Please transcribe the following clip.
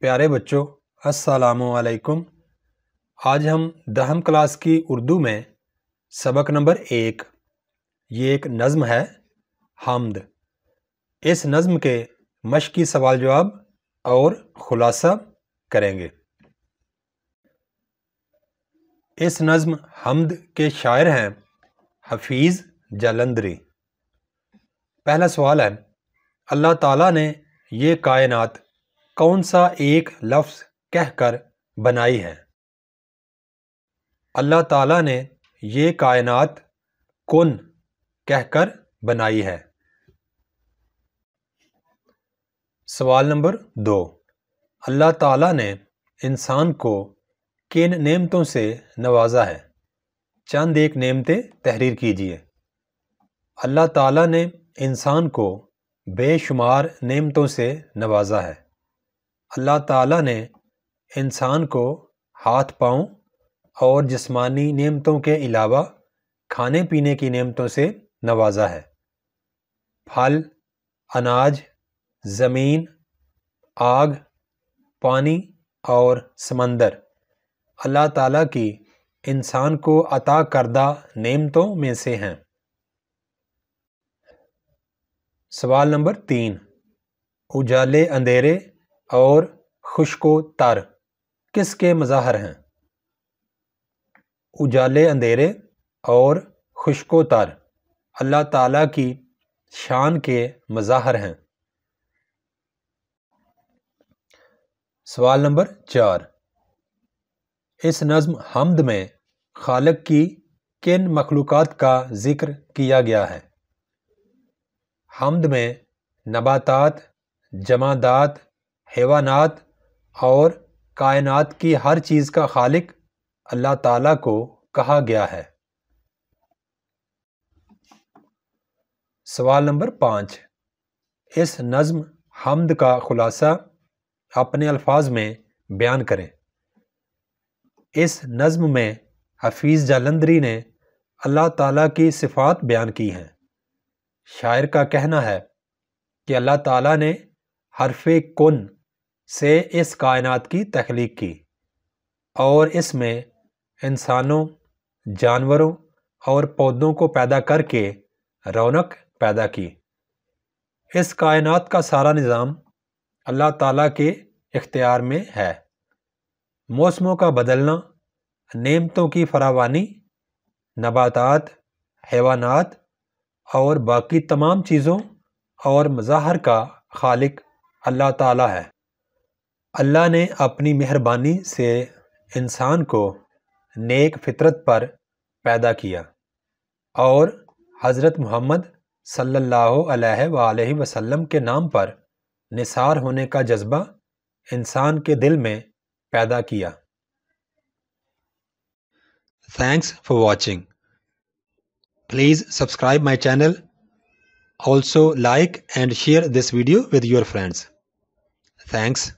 प्यारे बच्चों अस्सलाम आज हम दहम क्लास की उर्दू में सबक नंबर एक ये एक नज़म है हमद इस नज़म के मशक़ी सवाल जवाब और ख़ुलासा करेंगे इस नज़म हमद के शायर हैं हफीज़ जलंदरी पहला सवाल है अल्लाह ताला ने ये कायनात कौन सा एक लफ्ज़ कहकर बनाई है अल्लाह ताला ने ये कायनात कुन कहकर बनाई है सवाल नंबर दो अल्लाह ताला ने इंसान को किन नेमतों से नवाजा है चंद एक नेमतें तहरीर कीजिए अल्लाह ताला ने इंसान को बेशुमार नेमतों से नवाजा है अल्लाह ताला ने इंसान को हाथ पाँव और जिस्मानी नियमतों के अलावा खाने पीने की नियमतों से नवाजा है फल अनाज ज़मीन आग पानी और समंदर अल्लाह ताला की इंसान को अता करदा नेमतों में से हैं सवाल नंबर तीन उजाले अंधेरे और खुशको तार किसके मज़ाहर हैं उजाले अंधेरे और खुशको तार अल्लाह ताला की शान के मज़ाहर हैं सवाल नंबर चार इस नज़म हमद में खालक की किन मखलूक का ज़िक्र किया गया है हमद में नबातात जमादात हैवानात और कायनात की हर चीज़ का खालिक अल्लाह ताला को कहा गया है सवाल नंबर पाँच इस नज़म हमद का ख़ुलासा अपने अल्फाज में बयान करें इस नज़म में हफीज़ जालंदरी ने अल्लाह ताला की सिफ़ात बयान की हैं शायर का कहना है कि अल्लाह ताला ने हरफ कन से इस कायनात की तख्लीक की और इसमें इंसानों जानवरों और पौधों को पैदा करके रौनक पैदा की इस कायनात का सारा निज़ाम अल्लाह ताला के इख्तियार में है मौसमों का बदलना नेमतों की फरावानी नबातात हैवानात और बाकी तमाम चीज़ों और मज़ाहर का खालिक अल्लाह ताला है अल्लाह ने अपनी मेहरबानी से इंसान को नेक फितरत पर पैदा किया और हज़रत मोहम्मद सल्लल्लाहु अलैहि वसल्लम के नाम पर निसार होने का जज्बा इंसान के दिल में पैदा किया thanks for watching please subscribe my channel also like and share this video with your friends thanks